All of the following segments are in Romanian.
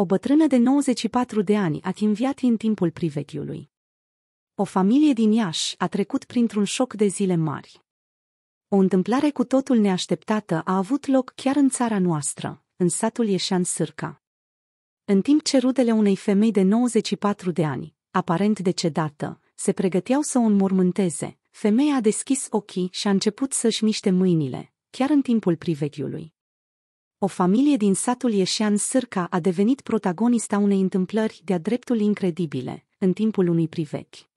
O bătrână de 94 de ani a timviat în timpul privechiului. O familie din Iași a trecut printr-un șoc de zile mari. O întâmplare cu totul neașteptată a avut loc chiar în țara noastră, în satul Ieșan Sârca. În timp ce rudele unei femei de 94 de ani, aparent decedată, se pregăteau să o înmormânteze, femeia a deschis ochii și a început să-și miște mâinile, chiar în timpul privechiului. O familie din satul Ieșean Sârca a devenit protagonista unei întâmplări de-a dreptul incredibile, în timpul unui privechi.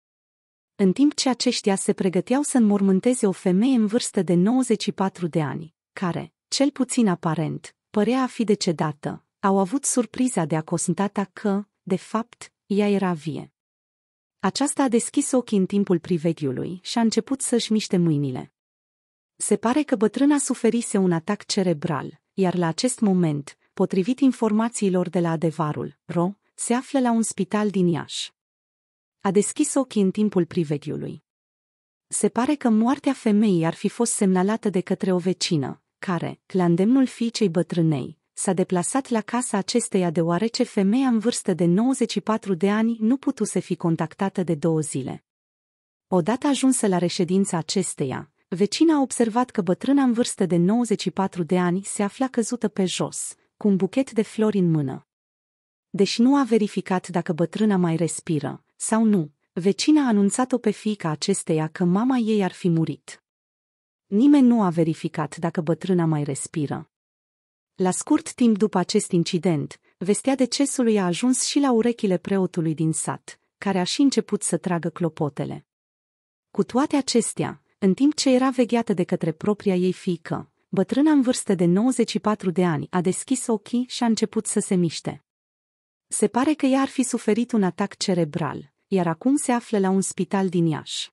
În timp ce aceștia se pregăteau să înmormânteze o femeie în vârstă de 94 de ani, care, cel puțin aparent, părea a fi decedată, au avut surpriza de a constata că, de fapt, ea era vie. Aceasta a deschis ochii în timpul priveghiului și a început să-și miște mâinile. Se pare că bătrâna suferise un atac cerebral, iar la acest moment, potrivit informațiilor de la Adevarul, Ro, se află la un spital din Iași. A deschis ochii în timpul privediului. Se pare că moartea femeii ar fi fost semnalată de către o vecină, care, la îndemnul fiicei bătrânei, s-a deplasat la casa acesteia deoarece femeia în vârstă de 94 de ani nu putuse fi contactată de două zile. Odată ajunsă la reședința acesteia, Vecina a observat că bătrâna în vârstă de 94 de ani se afla căzută pe jos, cu un buchet de flori în mână. Deși nu a verificat dacă bătrâna mai respiră sau nu, vecina a anunțat-o pe fiica acesteia că mama ei ar fi murit. Nimeni nu a verificat dacă bătrâna mai respiră. La scurt timp după acest incident, vestea decesului a ajuns și la urechile preotului din sat, care a și început să tragă clopotele. Cu toate acestea, în timp ce era vegheată de către propria ei fiică, bătrâna în vârstă de 94 de ani a deschis ochii și a început să se miște. Se pare că ea ar fi suferit un atac cerebral, iar acum se află la un spital din Iași.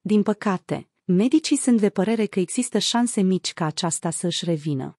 Din păcate, medicii sunt de părere că există șanse mici ca aceasta să și revină.